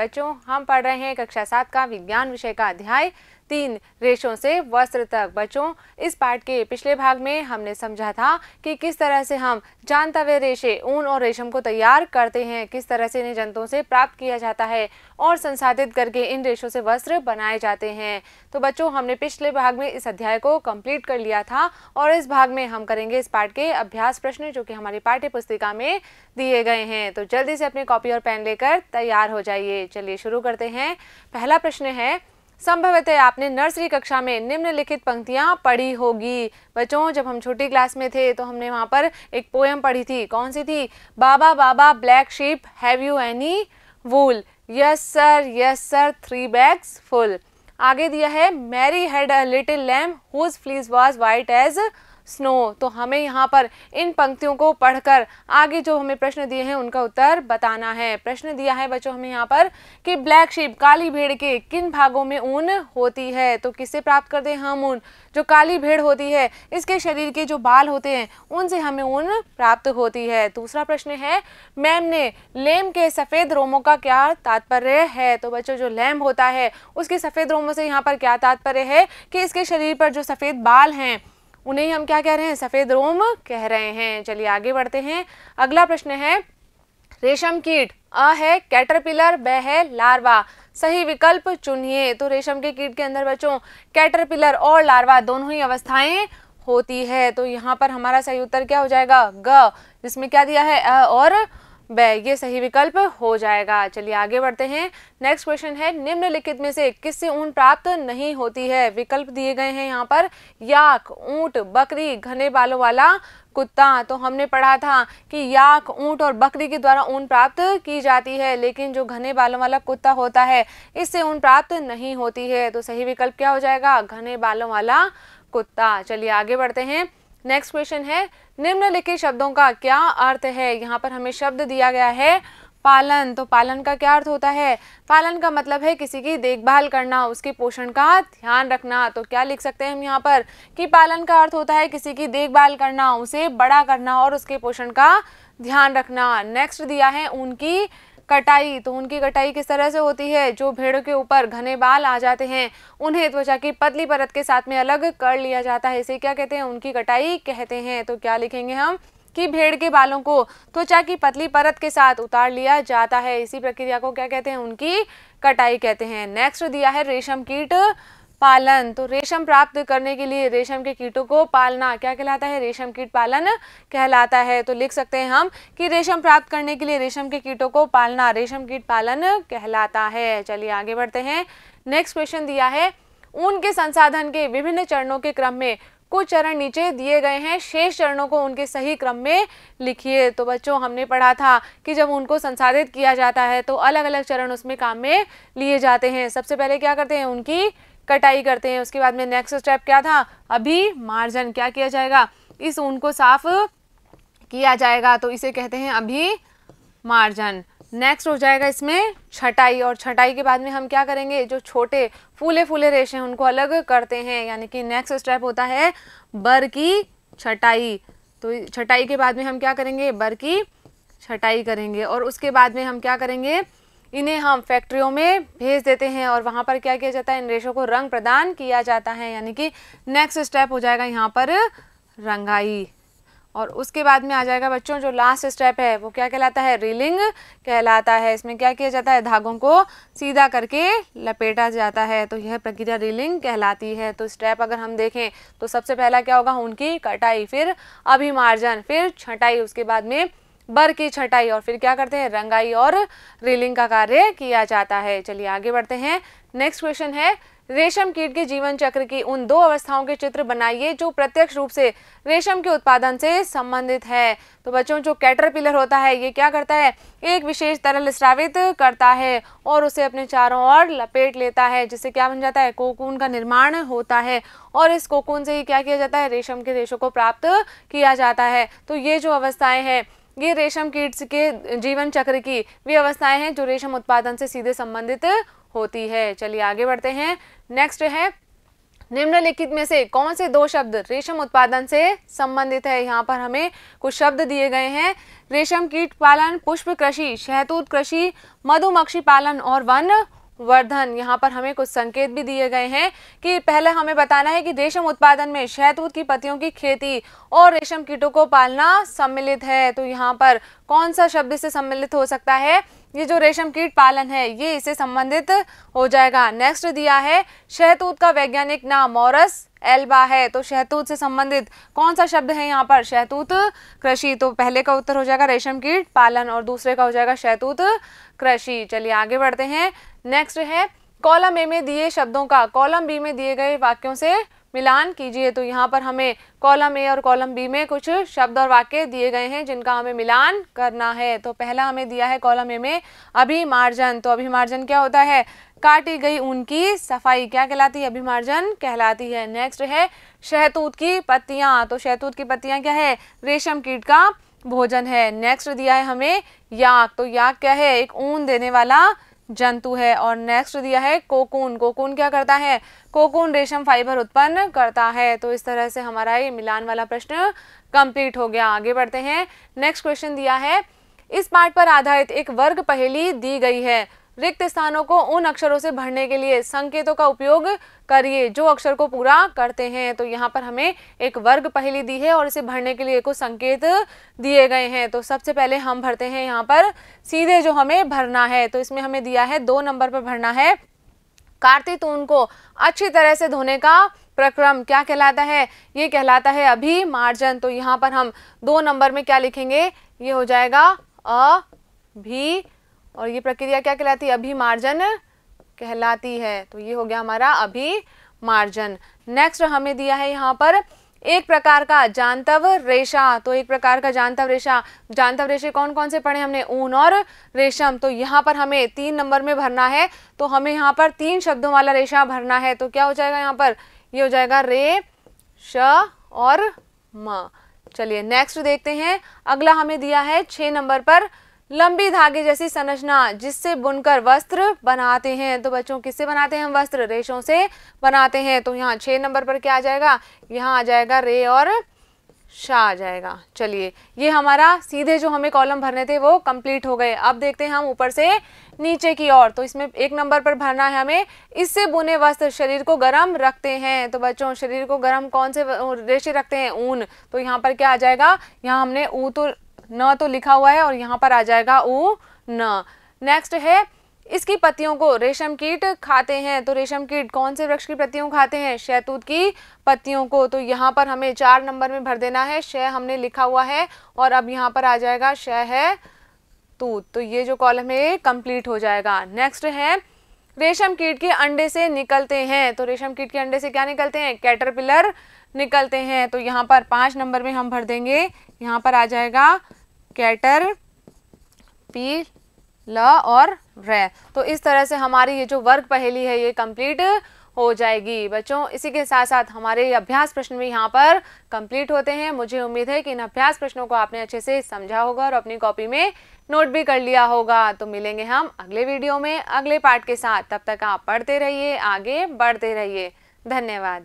बच्चों हम पढ़ रहे हैं कक्षा सात का विज्ञान विषय का अध्याय तीन रेशों से वस्त्र तक बच्चों इस पाठ के पिछले भाग में हमने समझा था कि किस तरह से हम जानतवे रेशे ऊन और रेशम को तैयार करते हैं किस तरह से इन्हें जंतुओं से प्राप्त किया जाता है और संसाधित करके इन रेशों से वस्त्र बनाए जाते हैं तो बच्चों हमने पिछले भाग में इस अध्याय को कंप्लीट कर लिया था और इस भाग में हम करेंगे इस पाठ के अभ्यास प्रश्न जो कि हमारी पाठ्य पुस्तिका में दिए गए हैं तो जल्दी से अपनी कॉपी और पेन लेकर तैयार हो जाइए चलिए शुरू करते हैं पहला प्रश्न है संभवतः आपने नर्सरी कक्षा में निम्नलिखित पंक्तियां पढ़ी होगी बच्चों जब हम छोटी क्लास में थे तो हमने वहां पर एक पोएम पढ़ी थी कौन सी थी baa baa black sheep have you any wool yes sir yes sir three bags full आगे दिया है Mary had a little lamb whose fleece was white as snow तो हमें यहाँ पर इन पंक्तियों को पढ़कर आगे जो हमें प्रश्न दिए हैं उनका उत्तर बताना है प्रश्न दिया है बच्चों हमें यहाँ पर कि ब्लैक शिप काली भेड़ के किन भागों में ऊन होती है तो किससे प्राप्त करते हैं हम ऊन जो काली भेड़ होती है इसके शरीर के जो बाल होते हैं उनसे हमें ऊन प्राप्त होती है दूसरा प्रश्न है मैम ने लेम के सफ़ेद रोमों का क्या तात्पर्य है तो बच्चों जो लेम होता है उसके सफ़ेद रोमों से यहाँ पर क्या तात्पर्य है कि इसके शरीर पर जो सफ़ेद बाल हैं उन्हें हम क्या कह रहे हैं सफ़ेद रोम कह रहे हैं चलिए आगे बढ़ते हैं अगला प्रश्न है रेशम कीट अ है कैटरपिलर ब है लार्वा सही विकल्प चुनिए तो रेशम के कीट के अंदर बच्चों कैटरपिलर और लार्वा दोनों ही अवस्थाएं होती है तो यहाँ पर हमारा सही उत्तर क्या हो जाएगा ग जिसमें क्या दिया है अ और बै ये सही विकल्प हो जाएगा चलिए आगे बढ़ते हैं नेक्स्ट क्वेश्चन है निम्नलिखित में से किससे ऊन प्राप्त नहीं होती है विकल्प दिए गए हैं यहाँ पर याक ऊंट बकरी घने बालों वाला कुत्ता तो हमने पढ़ा था कि याक ऊंट और बकरी के द्वारा ऊन प्राप्त की जाती है लेकिन जो घने बालों वाला कुत्ता होता है इससे ऊन प्राप्त नहीं होती है तो सही विकल्प क्या हो जाएगा घने बालों वाला कुत्ता चलिए आगे बढ़ते हैं नेक्स्ट क्वेश्चन है निम्नलिखित शब्दों का क्या अर्थ है यहाँ पर हमें शब्द दिया गया है पालन तो पालन का क्या अर्थ होता है पालन का मतलब है किसी की देखभाल करना उसके पोषण का ध्यान रखना तो क्या लिख सकते हैं हम यहाँ पर कि पालन का अर्थ होता है किसी की देखभाल करना उसे बड़ा करना और उसके पोषण का ध्यान रखना नेक्स्ट दिया है उनकी कटाई तो उनकी कटाई किस तरह से होती है जो भेड़ों के ऊपर घने बाल आ जाते हैं उन्हें त्वचा की पतली परत के साथ में अलग कर लिया जाता है इसे क्या कहते हैं उनकी कटाई कहते हैं तो क्या लिखेंगे हम कि भेड़ के बालों को त्वचा की पतली परत के साथ उतार लिया जाता है इसी प्रक्रिया को क्या कहते हैं उनकी कटाई कहते हैं नेक्स्ट दिया है रेशम कीट पालन तो रेशम प्राप्त करने के लिए रेशम के कीटों को पालना क्या कहलाता है रेशम कीट पालन कहलाता है तो लिख सकते हैं हम कि रेशम प्राप्त करने के लिए रेशम के कीटों को पालना रेशम कीट पालन कहलाता है चलिए आगे बढ़ते हैं नेक्स्ट क्वेश्चन दिया है ऊन के संसाधन के विभिन्न चरणों के क्रम में कुछ चरण नीचे दिए गए हैं शेष चरणों को उनके सही क्रम में लिखिए तो बच्चों हमने पढ़ा था कि जब उनको संसाधित किया जाता है तो अलग अलग चरण उसमें काम में लिए जाते हैं सबसे पहले क्या करते हैं उनकी कटाई करते हैं उसके बाद में नेक्स्ट स्टेप क्या था अभी मार्जन क्या किया जाएगा इस ऊन को साफ किया जाएगा तो इसे कहते हैं अभी मार्जन नेक्स्ट हो जाएगा इसमें छटाई और छटाई के बाद में हम क्या करेंगे जो छोटे फूले फूले रेशे हैं उनको अलग करते हैं यानी कि नेक्स्ट स्टेप होता है बर की छटाई तो छटाई के बाद में हम क्या करेंगे बर की छटाई करेंगे और उसके बाद में हम क्या करेंगे इन्हें हम फैक्ट्रियों में भेज देते हैं और वहाँ पर क्या किया जाता है इन रेशों को रंग प्रदान किया जाता है यानी कि नेक्स्ट स्टेप हो जाएगा यहाँ पर रंगाई और उसके बाद में आ जाएगा बच्चों जो लास्ट स्टेप है वो क्या कहलाता है रीलिंग कहलाता है इसमें क्या किया जाता है धागों को सीधा करके लपेटा जाता है तो यह प्रक्रिया रीलिंग कहलाती है तो स्टेप अगर हम देखें तो सबसे पहला क्या होगा उनकी कटाई फिर अभिमार्जन फिर छटाई उसके बाद में बर की छटाई और फिर क्या करते हैं रंगाई और रेलिंग का कार्य किया जाता है चलिए आगे बढ़ते हैं नेक्स्ट क्वेश्चन है रेशम कीट के जीवन चक्र की उन दो अवस्थाओं के चित्र बनाइए जो प्रत्यक्ष रूप से रेशम के उत्पादन से संबंधित है तो बच्चों जो कैटरपिलर होता है ये क्या करता है एक विशेष तरल स्रावित करता है और उसे अपने चारों ओर लपेट लेता है जिससे क्या बन जाता है कोकून का निर्माण होता है और इस कोकून से ही क्या किया जाता है रेशम के रेशों को प्राप्त किया जाता है तो ये जो अवस्थाएं हैं ये रेशम कीट्स के जीवन चक्र की व्यवस्थाएं हैं जो रेशम उत्पादन से सीधे संबंधित होती है चलिए आगे बढ़ते हैं नेक्स्ट है निम्नलिखित में से कौन से दो शब्द रेशम उत्पादन से संबंधित है यहाँ पर हमें कुछ शब्द दिए गए हैं रेशम कीट पालन पुष्प कृषि शहतूत कृषि मधुमक्षी पालन और वन वर्धन यहाँ पर हमें कुछ संकेत भी दिए गए हैं कि पहले हमें बताना है कि रेशम उत्पादन में शहतूत की पतियों की खेती और रेशम कीटों को पालना सम्मिलित है तो यहाँ पर कौन सा शब्द से सम्मिलित हो सकता है ये जो रेशम कीट पालन है ये इसे संबंधित हो जाएगा नेक्स्ट दिया है शहतूत का वैज्ञानिक नाम मोरस एल्बा है तो शहतूत से संबंधित कौन सा शब्द है यहाँ पर शहतूत कृषि तो पहले का उत्तर हो जाएगा रेशम कीट पालन और दूसरे का हो जाएगा शहतूत कृषि चलिए आगे बढ़ते हैं नेक्स्ट है कॉलम ए में दिए शब्दों का कॉलम बी में दिए गए वाक्यों से मिलान कीजिए तो यहाँ पर हमें कॉलम ए और कॉलम बी में कुछ शब्द और वाक्य दिए गए हैं जिनका हमें मिलान करना है तो पहला हमें दिया है कॉलम ए में अभिमार्जन तो अभिमार्जन क्या होता है काटी गई ऊन की सफाई क्या कहलाती है अभिमार्जन कहलाती है नेक्स्ट है शहतूत की पत्तियाँ तो शहतूत की पत्तियाँ क्या है रेशम कीट का भोजन है नेक्स्ट दिया है हमें याक तो याक क्या है एक ऊन देने वाला जंतु है और नेक्स्ट दिया है कोकून कोकून क्या करता है कोकून रेशम फाइबर उत्पन्न करता है तो इस तरह से हमारा ये मिलान वाला प्रश्न कंप्लीट हो गया आगे बढ़ते हैं नेक्स्ट क्वेश्चन दिया है इस पार्ट पर आधारित एक वर्ग पहेली दी गई है रिक्त स्थानों को उन अक्षरों से भरने के लिए संकेतों का उपयोग करिए जो अक्षर को पूरा करते हैं तो यहाँ पर हमें एक वर्ग पहली दी है और इसे भरने के लिए कुछ संकेत दिए गए हैं तो सबसे पहले हम भरते हैं यहाँ पर सीधे जो हमें भरना है तो इसमें हमें दिया है दो नंबर पर भरना है कार्तितून को अच्छी तरह से धोने का प्रक्रम क्या कहलाता है ये कहलाता है अभी मार्जन तो यहाँ पर हम दो नंबर में क्या लिखेंगे ये हो जाएगा अभी और ये प्रक्रिया क्या कहलाती है अभिमार्जन कहलाती है तो ये हो गया हमारा अभिमार्जन नेक्स्ट हमें दिया है यहाँ पर एक प्रकार का जानतव रेशा तो एक प्रकार का जानतव रेशा जानतव रेशे कौन कौन से पढ़े हमने ऊन और रेशम तो यहाँ पर हमें तीन नंबर में भरना है तो हमें यहाँ पर तीन शब्दों वाला रेशा भरना है तो क्या हो जाएगा यहाँ पर ये हो जाएगा रे श और म चलिए नेक्स्ट देखते हैं अगला हमें दिया है छः नंबर पर लंबी धागे जैसी संरचना जिससे बुनकर वस्त्र बनाते हैं तो बच्चों किससे बनाते हैं हम वस्त्र रेशों से बनाते हैं तो यहाँ छः नंबर पर क्या आ जाएगा यहाँ आ जाएगा रे और शाह आ जाएगा चलिए ये हमारा सीधे जो हमें कॉलम भरने थे वो कंप्लीट हो गए अब देखते हैं हम ऊपर से नीचे की ओर तो इसमें एक नंबर पर भरना है हमें इससे बुने वस्त्र शरीर को गर्म रखते हैं तो बच्चों शरीर को गर्म कौन से रेशे रखते हैं ऊन तो यहाँ पर क्या आ जाएगा यहाँ हमने तो न तो लिखा हुआ है और यहाँ पर आ जाएगा ऊ न नेक्स्ट है इसकी पत्तियों को रेशम कीट खाते हैं तो रेशम कीट कौन से वृक्ष की पत्तियों खाते हैं शैतूत की पत्तियों को तो यहाँ पर हमें चार नंबर में भर देना है शय हमने लिखा हुआ है और अब यहाँ पर आ जाएगा शय है तूत तो ये जो कॉलम है कंप्लीट हो जाएगा नेक्स्ट है रेशम कीट के अंडे से निकलते हैं तो रेशम कीट के अंडे से क्या निकलते हैं कैटरपिलर निकलते हैं तो यहाँ पर पांच नंबर में हम भर देंगे यहाँ पर आ जाएगा कैटर पी ल और र तो इस तरह से हमारी ये जो वर्क पहेली है ये कंप्लीट हो जाएगी बच्चों इसी के साथ साथ हमारे अभ्यास प्रश्न भी यहाँ पर कंप्लीट होते हैं मुझे उम्मीद है कि इन अभ्यास प्रश्नों को आपने अच्छे से समझा होगा और अपनी कॉपी में नोट भी कर लिया होगा तो मिलेंगे हम अगले वीडियो में अगले पार्ट के साथ तब तक आप पढ़ते रहिए आगे बढ़ते रहिए धन्यवाद